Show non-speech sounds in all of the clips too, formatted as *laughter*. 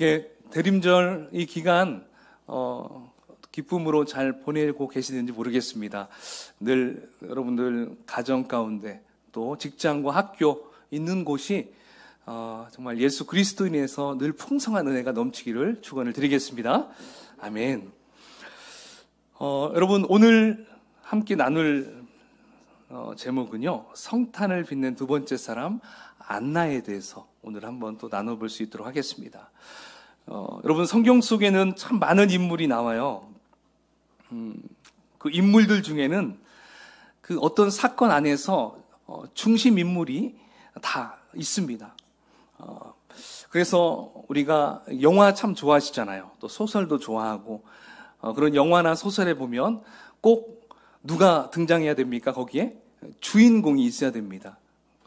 이떻게 대림절 이 기간 어, 기쁨으로 잘 보내고 계시는지 모르겠습니다. 늘 여러분들 가정 가운데 또 직장과 학교 있는 곳이 어, 정말 예수 그리스도 인해서 늘 풍성한 은혜가 넘치기를 축원을 드리겠습니다. 아멘. 어, 여러분 오늘 함께 나눌 어, 제목은요 성탄을 빛낸 두 번째 사람 안나에 대해서 오늘 한번 또 나눠볼 수 있도록 하겠습니다. 어, 여러분 성경 속에는 참 많은 인물이 나와요. 음, 그 인물들 중에는 그 어떤 사건 안에서 어, 중심 인물이 다 있습니다. 어, 그래서 우리가 영화 참 좋아하시잖아요. 또 소설도 좋아하고 어, 그런 영화나 소설에 보면 꼭 누가 등장해야 됩니까? 거기에 주인공이 있어야 됩니다.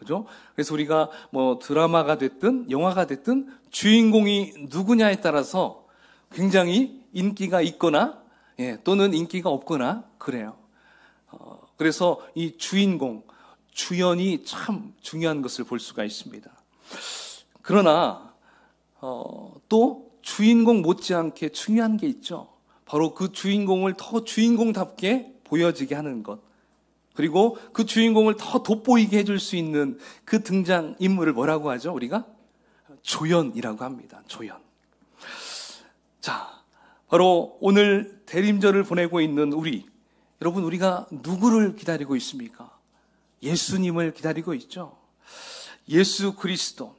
그죠? 그래서 우리가 뭐 드라마가 됐든 영화가 됐든 주인공이 누구냐에 따라서 굉장히 인기가 있거나 예, 또는 인기가 없거나 그래요. 어, 그래서 이 주인공, 주연이 참 중요한 것을 볼 수가 있습니다. 그러나 어, 또 주인공 못지않게 중요한 게 있죠. 바로 그 주인공을 더 주인공답게 보여지게 하는 것. 그리고 그 주인공을 더 돋보이게 해줄 수 있는 그 등장 인물을 뭐라고 하죠? 우리가 조연이라고 합니다. 조연. 자, 바로 오늘 대림절을 보내고 있는 우리 여러분 우리가 누구를 기다리고 있습니까? 예수님을 기다리고 있죠. 예수 그리스도.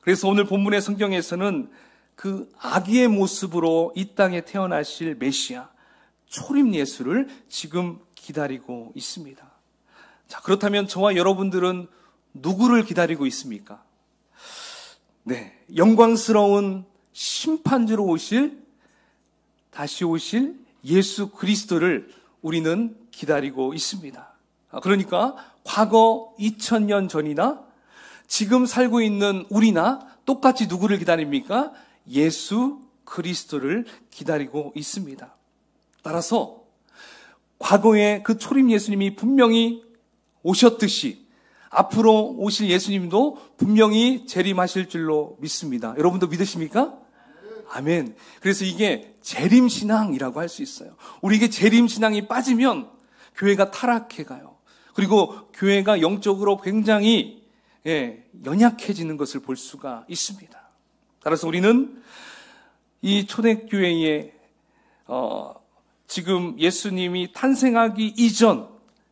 그래서 오늘 본문의 성경에서는 그 아기의 모습으로 이 땅에 태어나실 메시아 초림 예수를 지금 기다리고 있습니다. 자, 그렇다면 저와 여러분들은 누구를 기다리고 있습니까? 네. 영광스러운 심판주로 오실, 다시 오실 예수 그리스도를 우리는 기다리고 있습니다. 아, 그러니까 과거 2000년 전이나 지금 살고 있는 우리나 똑같이 누구를 기다립니까? 예수 그리스도를 기다리고 있습니다. 따라서 과거에 그 초림 예수님이 분명히 오셨듯이 앞으로 오실 예수님도 분명히 재림하실 줄로 믿습니다. 여러분도 믿으십니까? 아멘. 그래서 이게 재림신앙이라고 할 수 있어요. 우리에게 재림신앙이 빠지면 교회가 타락해가요. 그리고 교회가 영적으로 굉장히 예, 연약해지는 것을 볼 수가 있습니다. 따라서 우리는 이 초대교회의 어, 지금 예수님이 탄생하기 이전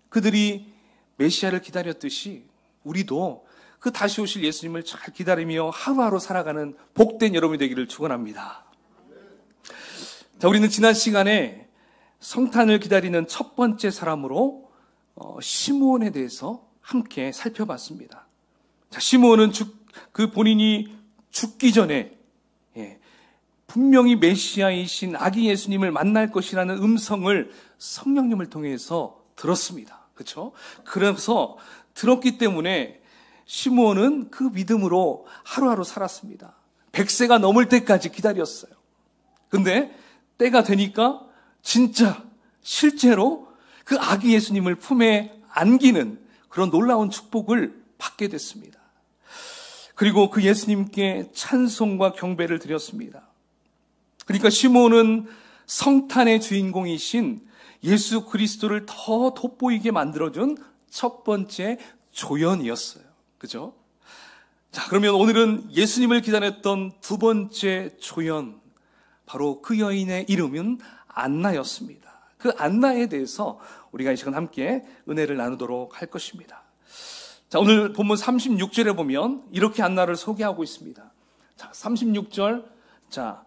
그들이 메시아를 기다렸듯이 우리도 그 다시 오실 예수님을 잘 기다리며 하루하루 살아가는 복된 여러분이 되기를 축원합니다. 자, 우리는 지난 시간에 성탄을 기다리는 첫 번째 사람으로 어, 시므온에 대해서 함께 살펴봤습니다. 자, 시므온은 그 본인이 죽기 전에 분명히 메시아이신 아기 예수님을 만날 것이라는 음성을 성령님을 통해서 들었습니다. 그렇죠? 그래서 들었기 때문에 시므온은 그 믿음으로 하루하루 살았습니다. 100세가 넘을 때까지 기다렸어요. 근데 때가 되니까 진짜 실제로 그 아기 예수님을 품에 안기는 그런 놀라운 축복을 받게 됐습니다. 그리고 그 예수님께 찬송과 경배를 드렸습니다. 그러니까 시몬은 성탄의 주인공이신 예수 그리스도를 더 돋보이게 만들어준 첫 번째 조연이었어요. 그죠? 자, 그러면 오늘은 예수님을 기다렸던 두 번째 조연, 바로 그 여인의 이름은 안나였습니다. 그 안나에 대해서 우리가 이 시간 함께 은혜를 나누도록 할 것입니다. 자, 오늘 본문 36절에 보면 이렇게 안나를 소개하고 있습니다. 자, 36절. 자,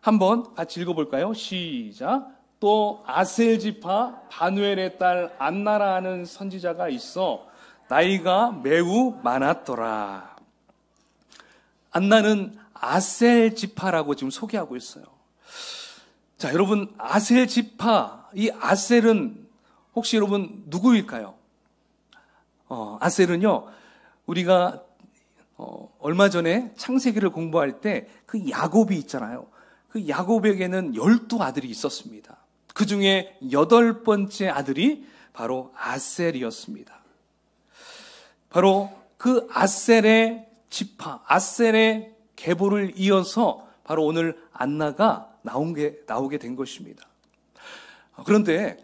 한번 같이 읽어볼까요? 시작. 또 아셀지파 바누엘의 딸 안나라 는 선지자가 있어 나이가 매우 많았더라. 안나는 아셀지파라고 지금 소개하고 있어요. 자, 여러분 아셀지파 이 아셀은 혹시 여러분 누구일까요? 어, 아셀은요 우리가 어, 얼마 전에 창세기를 공부할 때 그 야곱이 있잖아요. 그 야곱에게는 열두 아들이 있었습니다. 그 중에 여덟 번째 아들이 바로 아셀이었습니다. 바로 그 아셀의 지파, 아셀의 계보를 이어서 바로 오늘 안나가 나온 게, 나오게 된 것입니다. 어, 그런데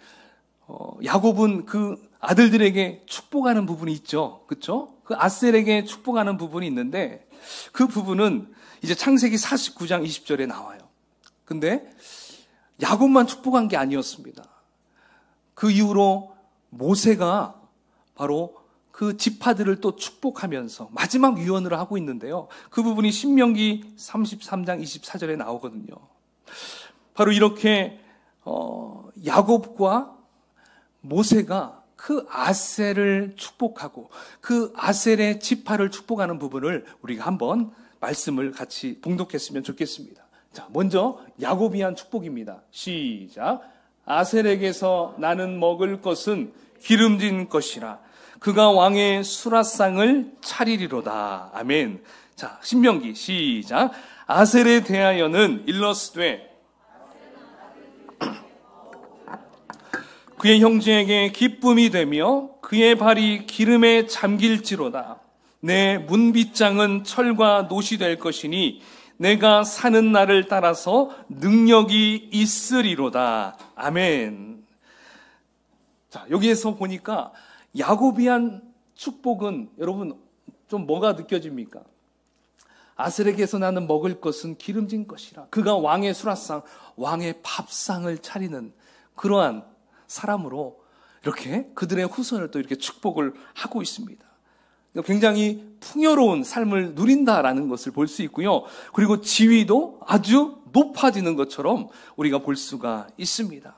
어, 야곱은 그 아들들에게 축복하는 부분이 있죠. 그렇죠? 그 아셀에게 축복하는 부분이 있는데 그 부분은 이제 창세기 49장 20절에 나와요. 근데 야곱만 축복한 게 아니었습니다. 그 이후로 모세가 바로 그 지파들을 또 축복하면서 마지막 유언을 하고 있는데요. 그 부분이 신명기 33장 24절에 나오거든요. 바로 이렇게 어, 야곱과 모세가 그 아셀을 축복하고 그 아셀의 지파를 축복하는 부분을 우리가 한번 말씀을 같이 봉독했으면 좋겠습니다. 자, 먼저 야곱이 한 축복입니다. 시작. 아셀에게서 나는 먹을 것은 기름진 것이라. 그가 왕의 수라상을 차리리로다. 아멘. 자, 신명기 시작. 아셀에 대하여는 일러스되 *clears throat* 그의 형제에게 기쁨이 되며 그의 발이 기름에 잠길지로다. 내 문빗장은 철과 노시 될 것이니 내가 사는 날을 따라서 능력이 있으리로다. 아멘. 자, 여기에서 보니까 야곱이한 축복은 여러분 좀 뭐가 느껴집니까? 아스렉에서 나는 먹을 것은 기름진 것이라. 그가 왕의 수라상, 왕의 밥상을 차리는 그러한 사람으로 이렇게 그들의 후손을 또 이렇게 축복을 하고 있습니다. 그러니까 굉장히 풍요로운 삶을 누린다라는 것을 볼 수 있고요. 그리고 지위도 아주 높아지는 것처럼 우리가 볼 수가 있습니다.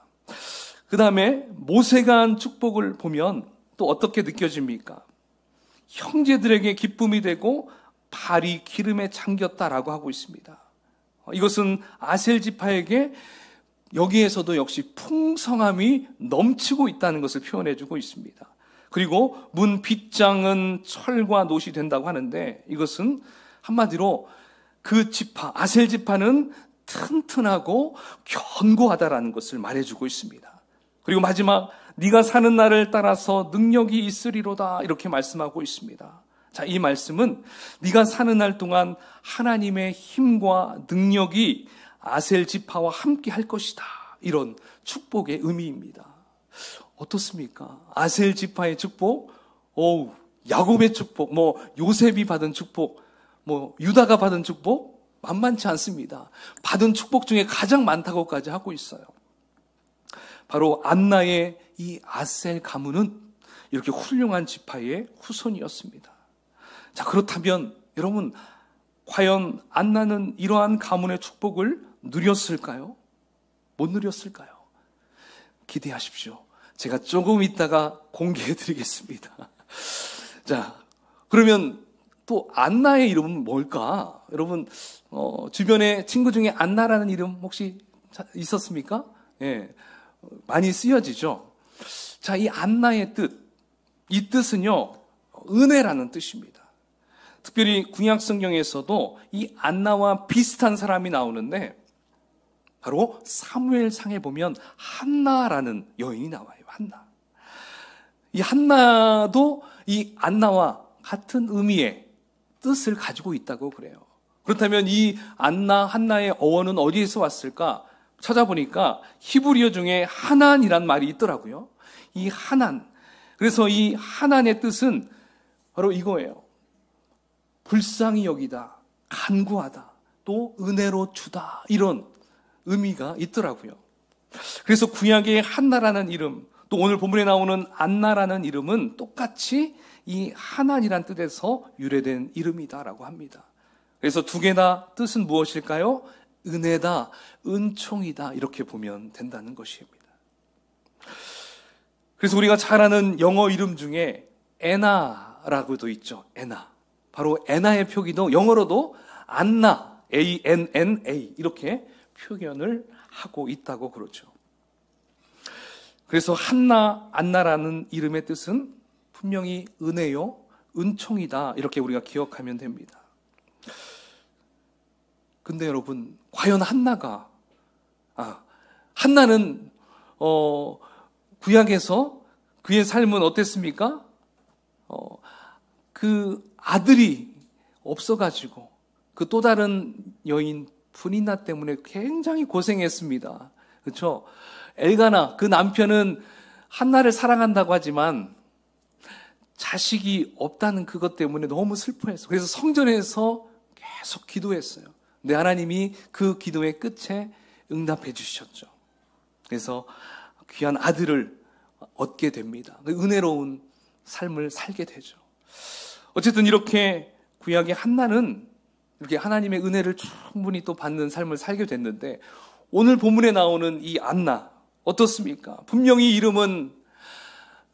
그 다음에 모세가 한 축복을 보면 또 어떻게 느껴집니까? 형제들에게 기쁨이 되고 발이 기름에 잠겼다라고 하고 있습니다. 어, 이것은 아셀 지파에게 여기에서도 역시 풍성함이 넘치고 있다는 것을 표현해주고 있습니다. 그리고 문 빗장은 철과 못이 된다고 하는데 이것은 한마디로 그 지파, 아셀 지파는 튼튼하고 견고하다라는 것을 말해주고 있습니다. 그리고 마지막 네가 사는 날을 따라서 능력이 있으리로다 이렇게 말씀하고 있습니다. 자, 이 말씀은 네가 사는 날 동안 하나님의 힘과 능력이 아셀 지파와 함께 할 것이다. 이런 축복의 의미입니다. 어떻습니까? 아셀 지파의 축복, 오우, 야곱의 축복, 뭐 요셉이 받은 축복, 뭐 유다가 받은 축복 만만치 않습니다. 받은 축복 중에 가장 많다고까지 하고 있어요. 바로 안나의 이 아셀 가문은 이렇게 훌륭한 지파의 후손이었습니다. 자, 그렇다면 여러분 과연 안나는 이러한 가문의 축복을 누렸을까요? 못 누렸을까요? 기대하십시오. 제가 조금 있다가 공개해 드리겠습니다. *laughs* 자, 그러면 또 안나의 이름은 뭘까? 여러분, 어, 주변에 친구 중에 안나라는 이름 혹시 있었습니까? 예, 많이 쓰여지죠. 자, 이 안나의 뜻, 이 뜻은요, 은혜라는 뜻입니다. 특별히 구약 성경에서도 이 안나와 비슷한 사람이 나오는데 바로 사무엘상에 보면 한나라는 여인이 나와요. 한나. 이 한나도 이 안나와 같은 의미의 뜻을 가지고 있다고 그래요. 그렇다면 이 안나, 한나의 어원은 어디에서 왔을까? 찾아보니까 히브리어 중에 하난이란 말이 있더라고요. 이 하난. 그래서 이 하난의 뜻은 바로 이거예요. 불쌍히 여기다, 간구하다, 또 은혜로 주다. 이런 의미가 있더라고요. 그래서 구약의 한나라는 이름, 또 오늘 본문에 나오는 안나라는 이름은 똑같이 이 하나니란 뜻에서 유래된 이름이다라고 합니다. 그래서 두 개나 뜻은 무엇일까요? 은혜다, 은총이다 이렇게 보면 된다는 것입니다. 그래서 우리가 잘 아는 영어 이름 중에 에나라고도 있죠. 에나. 바로 에나의 표기도 영어로도 안나, A N N A 이렇게 표현을 하고 있다고 그러죠. 그래서 한나, 안나라는 이름의 뜻은 분명히 은혜요, 은총이다. 이렇게 우리가 기억하면 됩니다. 근데 여러분, 과연 한나가, 아, 한나는, 어, 구약에서 그의 삶은 어땠습니까? 어, 그 아들이 없어가지고 그 또 다른 여인 분이나 때문에 굉장히 고생했습니다. 그렇죠? 엘가나 그 남편은 한나를 사랑한다고 하지만 자식이 없다는 그것 때문에 너무 슬퍼했어. 그래서 성전에서 계속 기도했어요. 근데 하나님이 그 기도의 끝에 응답해 주셨죠. 그래서 귀한 아들을 얻게 됩니다. 그 은혜로운 삶을 살게 되죠. 어쨌든 이렇게 구약의 한나는 이렇게 하나님의 은혜를 충분히 또 받는 삶을 살게 됐는데 오늘 본문에 나오는 이 안나 어떻습니까? 분명히 이름은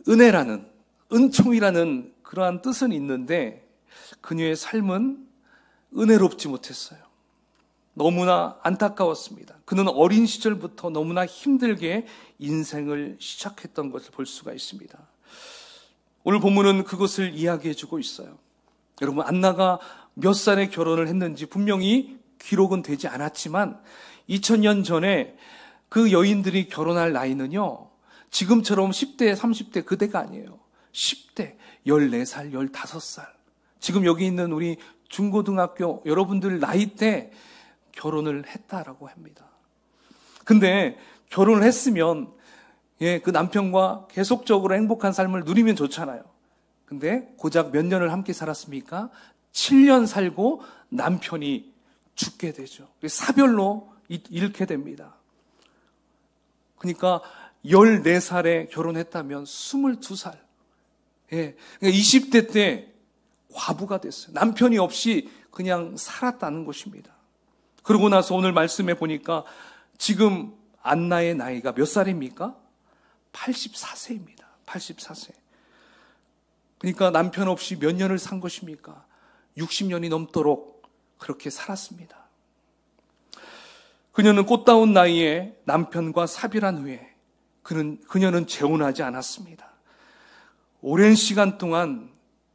은혜라는, 은총이라는 그러한 뜻은 있는데 그녀의 삶은 은혜롭지 못했어요. 너무나 안타까웠습니다. 그는 어린 시절부터 너무나 힘들게 인생을 시작했던 것을 볼 수가 있습니다. 오늘 본문은 그것을 이야기해주고 있어요. 여러분, 안나가 몇 살에 결혼을 했는지 분명히 기록은 되지 않았지만 2000년 전에 그 여인들이 결혼할 나이는요, 지금처럼 10대, 30대 그대가 아니에요. 10대, 14살, 15살. 지금 여기 있는 우리 중고등학교 여러분들 나이 때 결혼을 했다라고 합니다. 근데 결혼을 했으면 예, 그 남편과 계속적으로 행복한 삶을 누리면 좋잖아요. 근데 고작 몇 년을 함께 살았습니까? 7년 살고 남편이 죽게 되죠. 사별로 잃게 됩니다. 그러니까 14살에 결혼했다면 22살. 예. 그러니까 20대 때 과부가 됐어요. 남편이 없이 그냥 살았다는 것입니다. 그러고 나서 오늘 말씀해 보니까 지금 안나의 나이가 몇 살입니까? 84세입니다. 84세. 그러니까 남편 없이 몇 년을 산 것입니까? 60년이 넘도록 그렇게 살았습니다. 그녀는 꽃다운 나이에 남편과 사별한 후에 그는, 그녀는 재혼하지 않았습니다. 오랜 시간 동안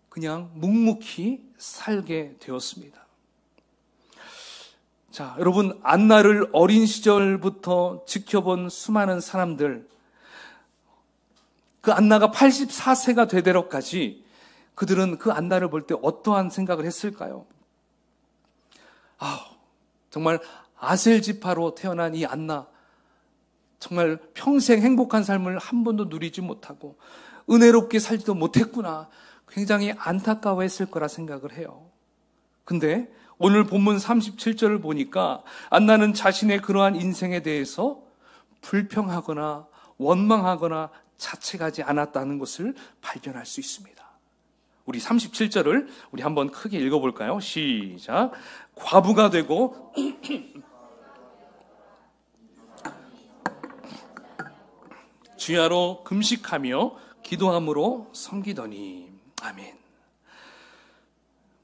그냥 묵묵히 살게 되었습니다. 자, 여러분, 안나를 어린 시절부터 지켜본 수많은 사람들, 그 안나가 84세가 되대록까지 그들은 그 안나를 볼 때 어떠한 생각을 했을까요? 아, 정말 아셀 지파로 태어난 이 안나 정말 평생 행복한 삶을 한 번도 누리지 못하고 은혜롭게 살지도 못했구나. 굉장히 안타까워했을 거라 생각을 해요. 근데 오늘 본문 37절을 보니까 안나는 자신의 그러한 인생에 대해서 불평하거나 원망하거나 자책하지 않았다는 것을 발견할 수 있습니다. 우리 37절을 우리 한번 크게 읽어볼까요? 시작. 과부가 되고 주야로 금식하며 기도함으로 섬기더니 아멘.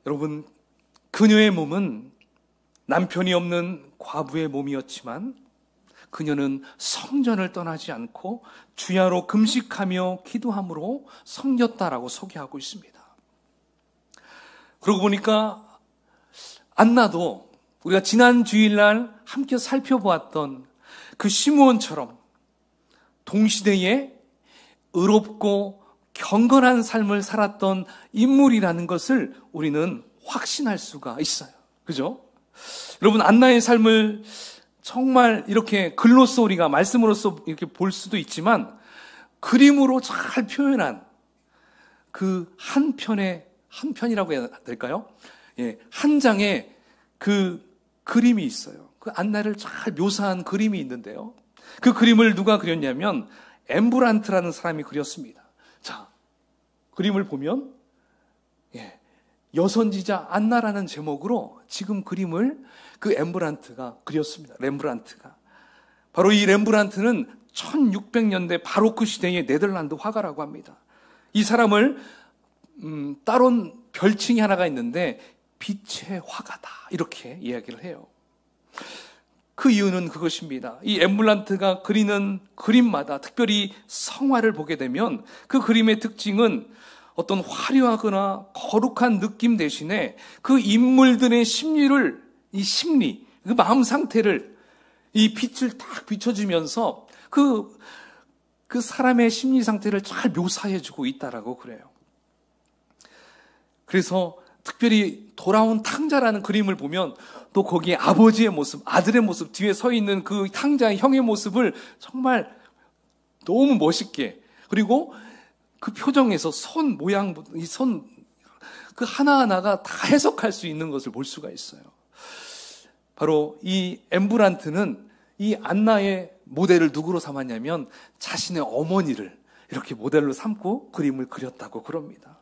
여러분 그녀의 몸은 남편이 없는 과부의 몸이었지만 그녀는 성전을 떠나지 않고 주야로 금식하며 기도함으로 섬겼다라고 소개하고 있습니다. 그러고 보니까 안나도 우리가 지난 주일날 함께 살펴보았던 그 시므온처럼 동시대에 의롭고 경건한 삶을 살았던 인물이라는 것을 우리는 확신할 수가 있어요. 그죠? 여러분, 안나의 삶을 정말 이렇게 글로써 우리가 말씀으로써 이렇게 볼 수도 있지만 그림으로 잘 표현한 그 한 편의, 한 편이라고 해야 될까요? 예, 한 장의 그 그림이 있어요. 그 안나를 잘 묘사한 그림이 있는데요. 그 그림을 누가 그렸냐면 엠브란트라는 사람이 그렸습니다. 자, 그림을 보면 예, 여선지자 안나라는 제목으로 지금 그림을 그 엠브란트가 그렸습니다. 렘브란트가. 바로 이 렘브란트는 1600년대 바로크 시대의 네덜란드 화가라고 합니다. 이 사람을 음, 따론 별칭이 하나가 있는데 빛의 화가다 이렇게 이야기를 해요. 그 이유는 그것입니다. 이 엠블란트가 그리는 그림마다 특별히 성화를 보게 되면 그 그림의 특징은 어떤 화려하거나 거룩한 느낌 대신에 그 인물들의 심리를 이 심리, 그 마음 상태를 이 빛을 딱 비춰주면서 그, 그 사람의 심리 상태를 잘 묘사해주고 있다라고 그래요. 그래서 특별히 돌아온 탕자라는 그림을 보면 또 거기에 아버지의 모습, 아들의 모습, 뒤에 서 있는 그 탕자의 형의 모습을 정말 너무 멋있게 그리고 그 표정에서 손 모양, 이 손 그 하나하나가 다 해석할 수 있는 것을 볼 수가 있어요. 바로 이 엠브란트는 이 안나의 모델을 누구로 삼았냐면 자신의 어머니를 이렇게 모델로 삼고 그림을 그렸다고 그럽니다.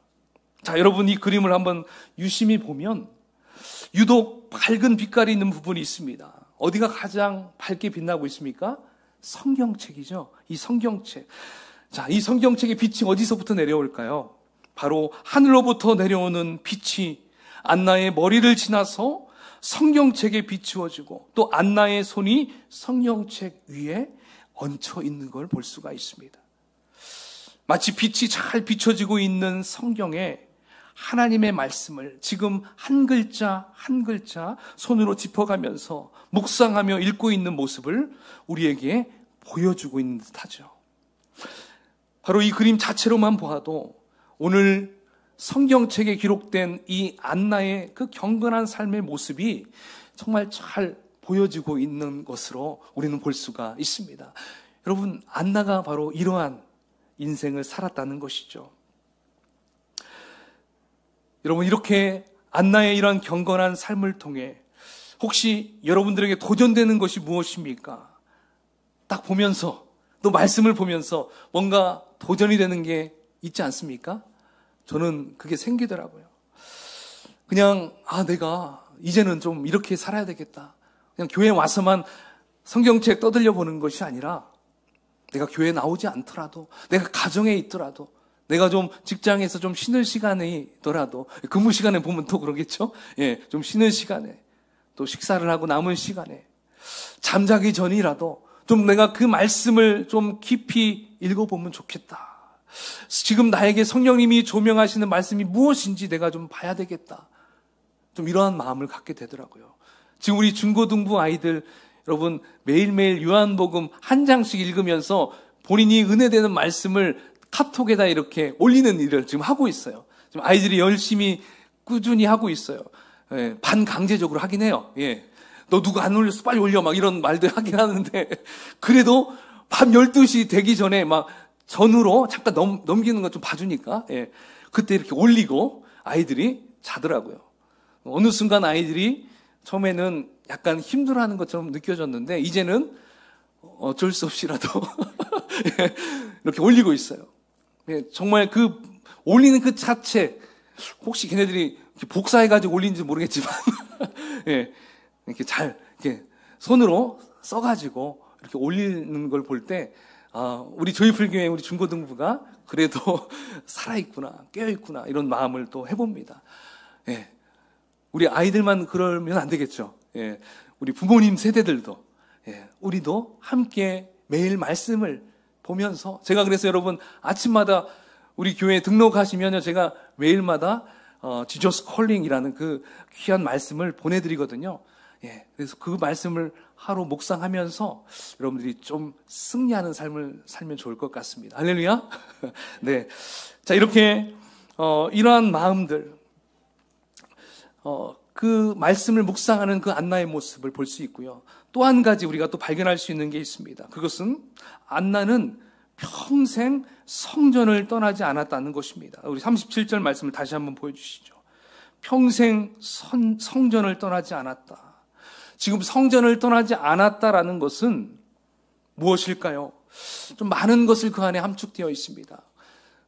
자, 여러분 이 그림을 한번 유심히 보면 유독 밝은 빛깔이 있는 부분이 있습니다. 어디가 가장 밝게 빛나고 있습니까? 성경책이죠. 이 성경책. 자, 이 성경책의 빛이 어디서부터 내려올까요? 바로 하늘로부터 내려오는 빛이 안나의 머리를 지나서 성경책에 비추어지고 또 안나의 손이 성경책 위에 얹혀 있는 걸 볼 수가 있습니다. 마치 빛이 잘 비춰지고 있는 성경에 하나님의 말씀을 지금 한 글자 한 글자 손으로 짚어가면서 묵상하며 읽고 있는 모습을 우리에게 보여주고 있는 듯 하죠. 바로 이 그림 자체로만 보아도 오늘 성경책에 기록된 이 안나의 그 경건한 삶의 모습이 정말 잘 보여지고 있는 것으로 우리는 볼 수가 있습니다. 여러분, 안나가 바로 이러한 인생을 살았다는 것이죠. 여러분 이렇게 안나의 이런 경건한 삶을 통해 혹시 여러분들에게 도전되는 것이 무엇입니까? 딱 보면서 또 말씀을 보면서 뭔가 도전이 되는 게 있지 않습니까? 저는 그게 생기더라고요. 그냥 아 내가 이제는 좀 이렇게 살아야 되겠다. 그냥 교회 와서만 성경책 떠들려 보는 것이 아니라 내가 교회 나오지 않더라도 내가 가정에 있더라도 내가 좀 직장에서 좀 쉬는 시간이더라도 근무 시간에 보면 또 그러겠죠? 예, 좀 쉬는 시간에 또 식사를 하고 남은 시간에 잠자기 전이라도 좀 내가 그 말씀을 좀 깊이 읽어보면 좋겠다. 지금 나에게 성령님이 조명하시는 말씀이 무엇인지 내가 좀 봐야 되겠다. 좀 이러한 마음을 갖게 되더라고요. 지금 우리 중고등부 아이들 여러분 매일매일 요한복음 한 장씩 읽으면서 본인이 은혜되는 말씀을 카톡에다 이렇게 올리는 일을 지금 하고 있어요. 지금 아이들이 열심히 꾸준히 하고 있어요. 예, 반강제적으로 하긴 해요. 예. 너 누가 안 올렸어? 빨리 올려. 막 이런 말들 하긴 하는데, *laughs* 그래도 밤 12시 되기 전에 막 전후로 잠깐 넘, 넘기는 것 좀 봐주니까, 예. 그때 이렇게 올리고 아이들이 자더라고요. 어느 순간 아이들이 처음에는 약간 힘들어하는 것처럼 느껴졌는데, 이제는 어쩔 수 없이라도 *laughs* 예, 이렇게 올리고 있어요. 예, 정말 그 올리는 그 자체 혹시 걔네들이 복사해가지고 올린지 모르겠지만 *laughs* 예, 이렇게 잘 이렇게 손으로 써가지고 이렇게 올리는 걸 볼때 아, 우리 조이풀 교회 우리 중고등부가 그래도 *laughs* 살아 있구나 깨어 있구나 이런 마음을 또 해봅니다. 예, 우리 아이들만 그러면 안 되겠죠. 예, 우리 부모님 세대들도 예, 우리도 함께 매일 말씀을 보면서 제가 그래서 여러분 아침마다 우리 교회에 등록하시면요 제가 매일마다 어, 지저스 컬링이라는 그 귀한 말씀을 보내드리거든요. 예, 그래서 그 말씀을 하루 묵상하면서 여러분들이 좀 승리하는 삶을 살면 좋을 것 같습니다. 할렐루야. *laughs* 네, 자 이렇게 어, 이러한 마음들, 어, 그 말씀을 묵상하는 그 안나의 모습을 볼 수 있고요. 또한 가지 우리가 또 발견할 수 있는 게 있습니다. 그것은 안나는 평생 성전을 떠나지 않았다는 것입니다. 우리 37절 말씀을 다시 한번 보여주시죠. 평생 선, 성전을 떠나지 않았다. 지금 성전을 떠나지 않았다라는 것은 무엇일까요? 좀 많은 것을 그 안에 함축되어 있습니다.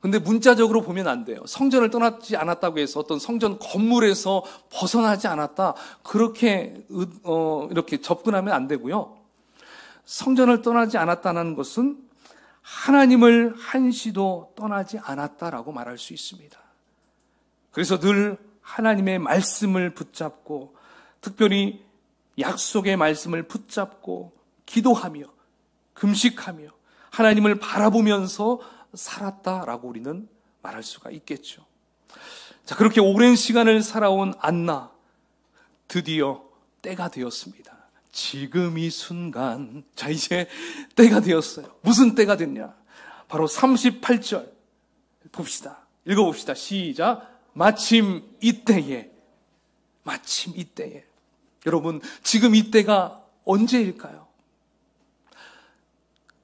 근데 문자적으로 보면 안 돼요. 성전을 떠나지 않았다고 해서 어떤 성전 건물에서 벗어나지 않았다. 그렇게, 어, 이렇게 접근하면 안 되고요. 성전을 떠나지 않았다는 것은 하나님을 한시도 떠나지 않았다라고 말할 수 있습니다. 그래서 늘 하나님의 말씀을 붙잡고 특별히 약속의 말씀을 붙잡고 기도하며 금식하며 하나님을 바라보면서 살았다라고 우리는 말할 수가 있겠죠. 자, 그렇게 오랜 시간을 살아온 안나, 드디어 때가 되었습니다. 지금 이 순간, 자, 이제 때가 되었어요. 무슨 때가 됐냐? 바로 38절. 봅시다. 읽어봅시다. 시작. 마침 이때에. 마침 이때에. 여러분, 지금 이때가 언제일까요?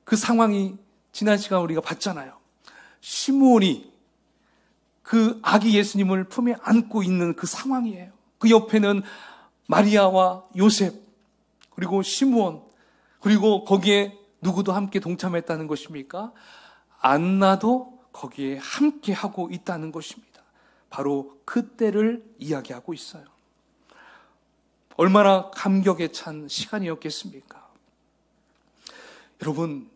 그 상황이 지난 시간 우리가 봤잖아요. 시므온이 그 아기 예수님을 품에 안고 있는 그 상황이에요. 그 옆에는 마리아와 요셉 그리고 시므온 그리고 거기에 누구도 함께 동참했다는 것입니까? 안나도 거기에 함께 하고 있다는 것입니다. 바로 그때를 이야기하고 있어요. 얼마나 감격에 찬 시간이었겠습니까? 여러분,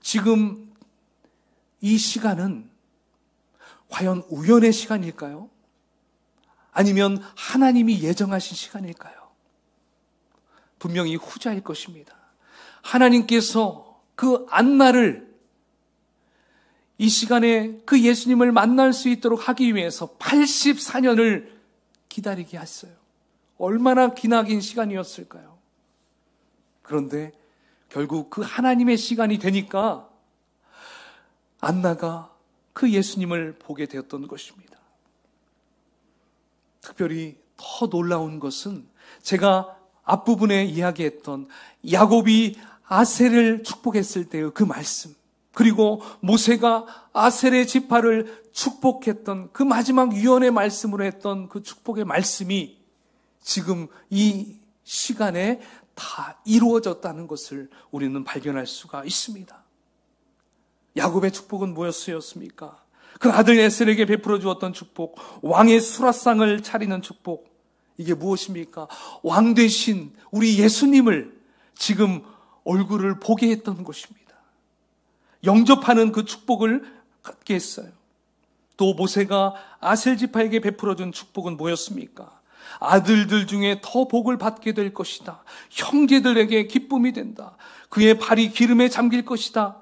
지금 이 시간은 과연 우연의 시간일까요? 아니면 하나님이 예정하신 시간일까요? 분명히 후자일 것입니다. 하나님께서 그 안나를 이 시간에 그 예수님을 만날 수 있도록 하기 위해서 84년을 기다리게 했어요. 얼마나 기나긴 시간이었을까요? 그런데 결국 그 하나님의 시간이 되니까 안나가 그 예수님을 보게 되었던 것입니다. 특별히 더 놀라운 것은 제가 앞부분에 이야기했던 야곱이 아셀을 축복했을 때의 그 말씀, 그리고 모세가 아셀의 지파를 축복했던 그 마지막 유언의 말씀으로 했던 그 축복의 말씀이 지금 이 시간에 다 이루어졌다는 것을 우리는 발견할 수가 있습니다. 야곱의 축복은 무엇이었습니까? 그 아들 에셀에게 베풀어 주었던 축복, 왕의 수라상을 차리는 축복, 이게 무엇입니까? 왕 대신 우리 예수님을 지금 얼굴을 보게 했던 것입니다. 영접하는 그 축복을 갖게 했어요. 또 모세가 아셀지파에게 베풀어 준 축복은 뭐였습니까? 아들들 중에 더 복을 받게 될 것이다. 형제들에게 기쁨이 된다. 그의 발이 기름에 잠길 것이다.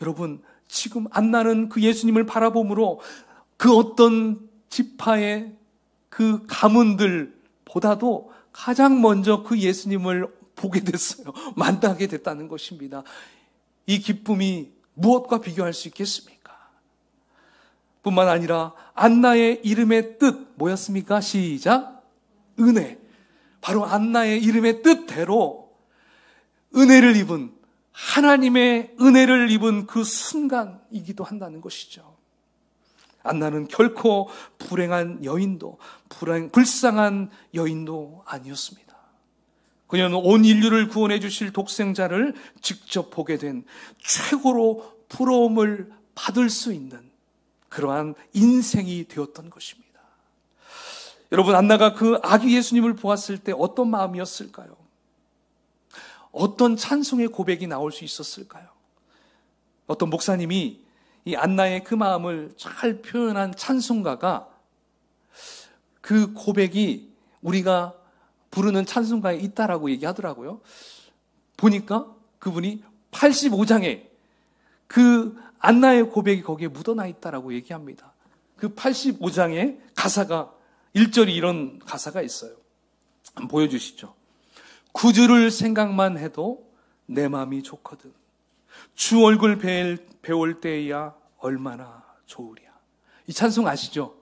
여러분, 지금 안나는 그 예수님을 바라봄으로 그 어떤 지파의 그 가문들보다도 가장 먼저 그 예수님을 보게 됐어요. *laughs* 만나게 됐다는 것입니다. 이 기쁨이 무엇과 비교할 수 있겠습니까? 뿐만 아니라 안나의 이름의 뜻 뭐였습니까? 시작. 은혜. 바로 안나의 이름의 뜻대로 은혜를 입은 하나님의 은혜를 입은 그 순간이기도 한다는 것이죠. 안나는 결코 불행한 여인도, 불행, 불쌍한 여인도 아니었습니다. 그녀는 온 인류를 구원해 주실 독생자를 직접 보게 된 최고로 부러움을 받을 수 있는 그러한 인생이 되었던 것입니다. 여러분, 안나가 그 아기 예수님을 보았을 때 어떤 마음이었을까요? 어떤 찬송의 고백이 나올 수 있었을까요? 어떤 목사님이 이 안나의 그 마음을 잘 표현한 찬송가가 그 고백이 우리가 부르는 찬송가에 있다라고 얘기하더라고요. 보니까 그분이 85장에 그 안나의 고백이 거기에 묻어나 있다라고 얘기합니다. 그 85장에 가사가 1절이 이런 가사가 있어요. 보여주시죠. 구주를 생각만 해도 내 마음이 좋거든. 주 얼굴 배울, 배울 때야 얼마나 좋으랴. 이 찬송 아시죠?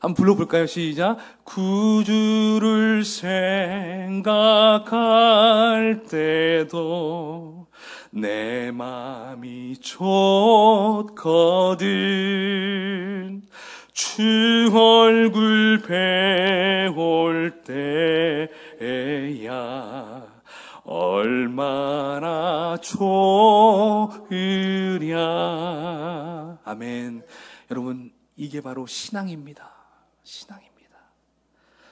한번 불러볼까요? 시작. 구주를 생각할 때도 내 마음이 좋거든. 주 얼굴 배울 때 해야 얼마나 좋으랴. 아멘. 여러분, 이게 바로 신앙입니다. 신앙입니다.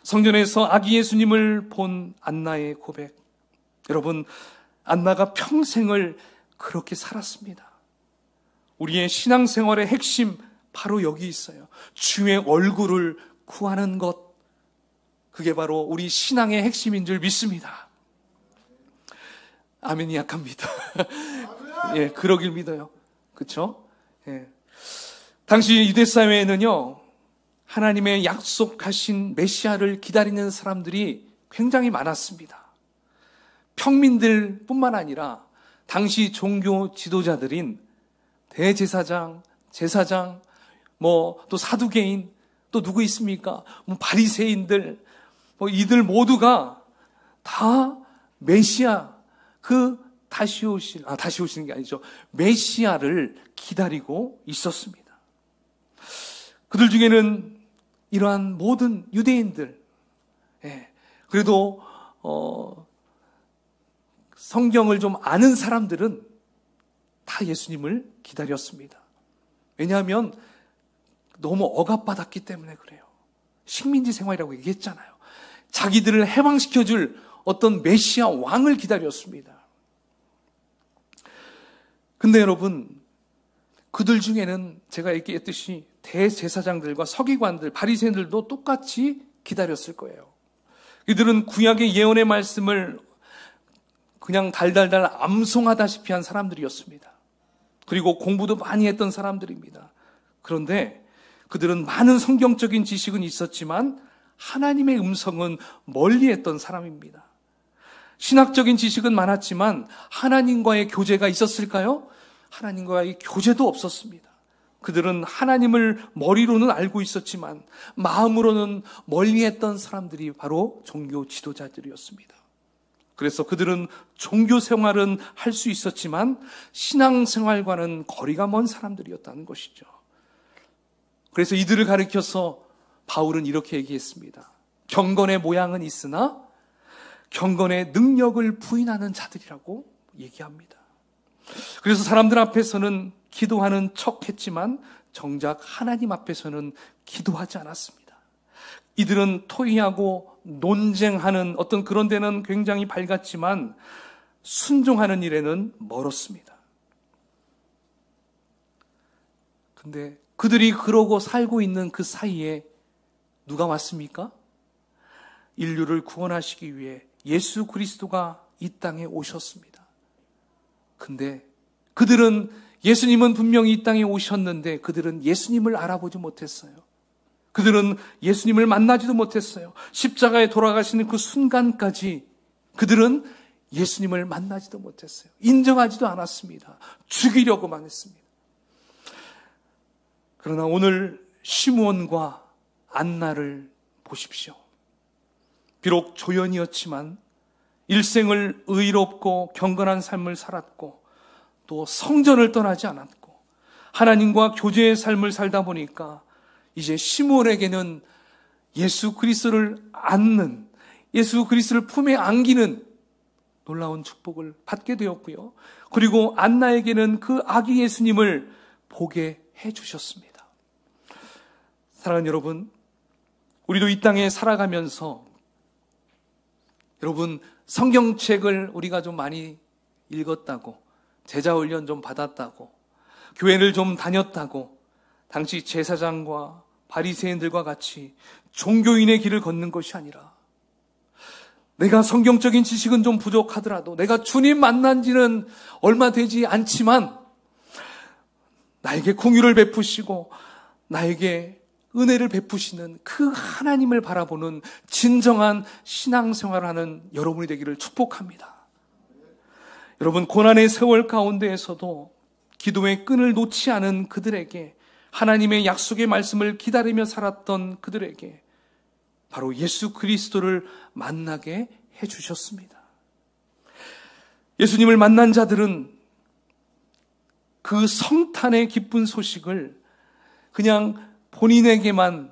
성전에서 아기 예수님을 본 안나의 고백. 여러분, 안나가 평생을 그렇게 살았습니다. 우리의 신앙생활의 핵심 바로 여기 있어요. 주의 얼굴을 구하는 것. 그게 바로 우리 신앙의 핵심인 줄 믿습니다. 아멘이 약합니다. *laughs* 예, 그러길 믿어요. 그쵸? 예. 당시 유대 사회에는요, 하나님의 약속하신 메시아를 기다리는 사람들이 굉장히 많았습니다. 평민들 뿐만 아니라 당시 종교 지도자들인 대제사장, 제사장, 뭐 또 사두개인, 또 누구 있습니까? 뭐 바리새인들, 뭐 이들 모두가 다 메시아 그 다시 오신 아 다시 오시는 게 아니죠 메시아를 기다리고 있었습니다. 그들 중에는 이러한 모든 유대인들 예, 그래도 어, 성경을 좀 아는 사람들은 다 예수님을 기다렸습니다. 왜냐하면 너무 억압받았기 때문에 그래요. 식민지 생활이라고 얘기했잖아요. 자기들을 해방시켜줄 어떤 메시아 왕을 기다렸습니다. 근데 여러분, 그들 중에는 제가 얘기했듯이 대제사장들과 서기관들, 바리새인들도 똑같이 기다렸을 거예요. 이들은 구약의 예언의 말씀을 그냥 달달달 암송하다시피 한 사람들이었습니다. 그리고 공부도 많이 했던 사람들입니다. 그런데 그들은 많은 성경적인 지식은 있었지만 하나님의 음성은 멀리 했던 사람입니다. 신학적인 지식은 많았지만 하나님과의 교제가 있었을까요? 하나님과의 교제도 없었습니다. 그들은 하나님을 머리로는 알고 있었지만 마음으로는 멀리 했던 사람들이 바로 종교 지도자들이었습니다. 그래서 그들은 종교 생활은 할 수 있었지만 신앙 생활과는 거리가 먼 사람들이었다는 것이죠. 그래서 이들을 가리켜서 바울은 이렇게 얘기했습니다. 경건의 모양은 있으나 경건의 능력을 부인하는 자들이라고 얘기합니다. 그래서 사람들 앞에서는 기도하는 척 했지만 정작 하나님 앞에서는 기도하지 않았습니다. 이들은 토의하고 논쟁하는 어떤 그런 데는 굉장히 밝았지만 순종하는 일에는 멀었습니다. 근데 그들이 그러고 살고 있는 그 사이에 누가 왔습니까? 인류를 구원하시기 위해 예수 그리스도가 이 땅에 오셨습니다. 근데 그들은 예수님은 분명히 이 땅에 오셨는데 그들은 예수님을 알아보지 못했어요. 그들은 예수님을 만나지도 못했어요. 십자가에 돌아가시는 그 순간까지 그들은 예수님을 만나지도 못했어요. 인정하지도 않았습니다. 죽이려고만 했습니다. 그러나 오늘 시므온과 안나를 보십시오. 비록 조연이었지만 일생을 의롭고 경건한 삶을 살았고 또 성전을 떠나지 않았고 하나님과 교제의 삶을 살다 보니까 이제 시몬에게는 예수 그리스도를 안는 예수 그리스도를 품에 안기는 놀라운 축복을 받게 되었고요. 그리고 안나에게는 그 아기 예수님을 보게 해 주셨습니다. 사랑하는 여러분, 우리도 이 땅에 살아가면서 여러분 성경책을 우리가 좀 많이 읽었다고 제자 훈련 좀 받았다고 교회를 좀 다녔다고 당시 제사장과 바리새인들과 같이 종교인의 길을 걷는 것이 아니라 내가 성경적인 지식은 좀 부족하더라도 내가 주님 만난 지는 얼마 되지 않지만 나에게 궁유를 베푸시고 나에게 은혜를 베푸시는 그 하나님을 바라보는 진정한 신앙생활을 하는 여러분이 되기를 축복합니다. 여러분, 고난의 세월 가운데에서도 기도의 끈을 놓지 않은 그들에게 하나님의 약속의 말씀을 기다리며 살았던 그들에게 바로 예수 그리스도를 만나게 해주셨습니다. 예수님을 만난 자들은 그 성탄의 기쁜 소식을 그냥 본인에게만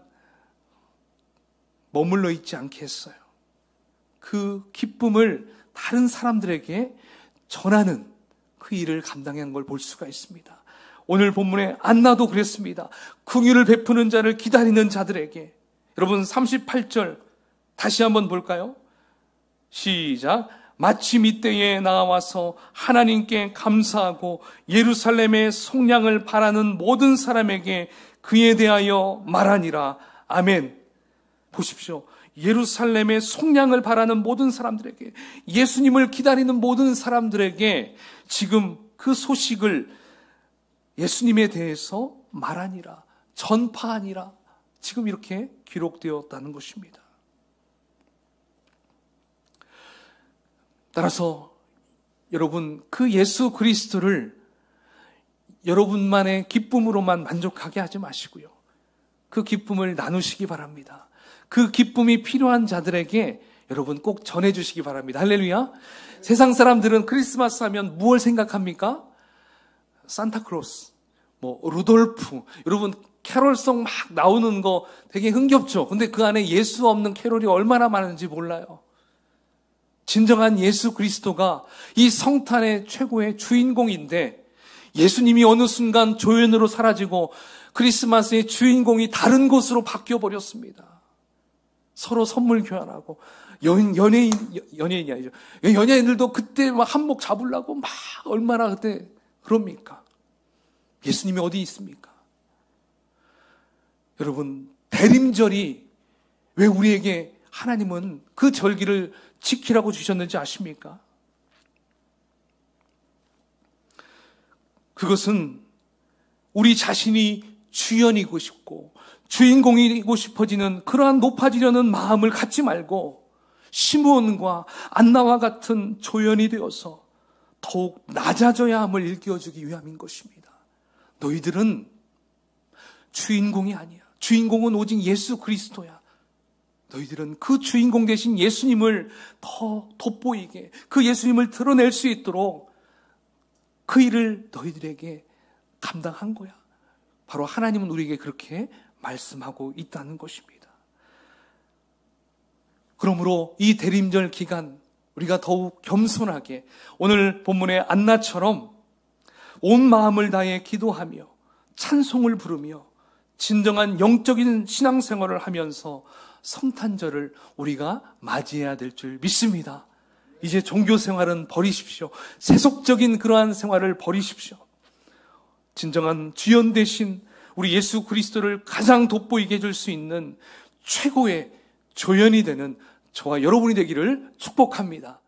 머물러 있지 않겠어요그 기쁨을 다른 사람들에게 전하는 그 일을 감당한 걸 볼 수가 있습니다. 오늘 본문에 안나도 그랬습니다. 궁유를 베푸는 자를 기다리는 자들에게. 여러분 38절 다시 한번 볼까요? 시작. 마침 이때에 나와서 하나님께 감사하고 예루살렘의 속량을 바라는 모든 사람에게 그에 대하여 말하니라. 아멘. 보십시오. 예루살렘의 속량을 바라는 모든 사람들에게, 예수님을 기다리는 모든 사람들에게 지금 그 소식을 예수님에 대해서 말하니라, 전파하니라, 지금 이렇게 기록되었다는 것입니다. 따라서 여러분, 그 예수 그리스도를 여러분만의 기쁨으로만 만족하게 하지 마시고요. 그 기쁨을 나누시기 바랍니다. 그 기쁨이 필요한 자들에게 여러분 꼭 전해주시기 바랍니다. 할렐루야. 세상 사람들은 크리스마스 하면 무엇 생각합니까? 산타크로스, 뭐, 루돌프. 여러분, 캐롤송 막 나오는 거 되게 흥겹죠? 근데 그 안에 예수 없는 캐롤이 얼마나 많은지 몰라요. 진정한 예수 그리스도가 이 성탄의 최고의 주인공인데 예수님이 어느 순간 조연으로 사라지고 크리스마스의 주인공이 다른 곳으로 바뀌어 버렸습니다. 서로 선물 교환하고 연, 연예인 연예인이 아니죠. 연예인들도 그때 막 한몫 잡으려고 막 얼마나 그때 그럽니까? 예수님이 어디 있습니까? 여러분 대림절이 왜 우리에게 하나님은 그 절기를 지키라고 주셨는지 아십니까? 그것은 우리 자신이 주연이고 싶고 주인공이고 싶어지는 그러한 높아지려는 마음을 갖지 말고 시므온과 안나와 같은 조연이 되어서 더욱 낮아져야 함을 일깨워주기 위함인 것입니다. 너희들은 주인공이 아니야. 주인공은 오직 예수 그리스도야. 너희들은 그 주인공 대신 예수님을 더 돋보이게 그 예수님을 드러낼 수 있도록 그 일을 너희들에게 감당한 거야. 바로 하나님은 우리에게 그렇게 말씀하고 있다는 것입니다. 그러므로 이 대림절 기간 우리가 더욱 겸손하게 오늘 본문의 안나처럼 온 마음을 다해 기도하며 찬송을 부르며 진정한 영적인 신앙생활을 하면서 성탄절을 우리가 맞이해야 될 줄 믿습니다. 이제 종교 생활은 버리십시오. 세속적인 그러한 생활을 버리십시오. 진정한 주연 대신 우리 예수 그리스도를 가장 돋보이게 해줄 수 있는 최고의 조연이 되는 저와 여러분이 되기를 축복합니다.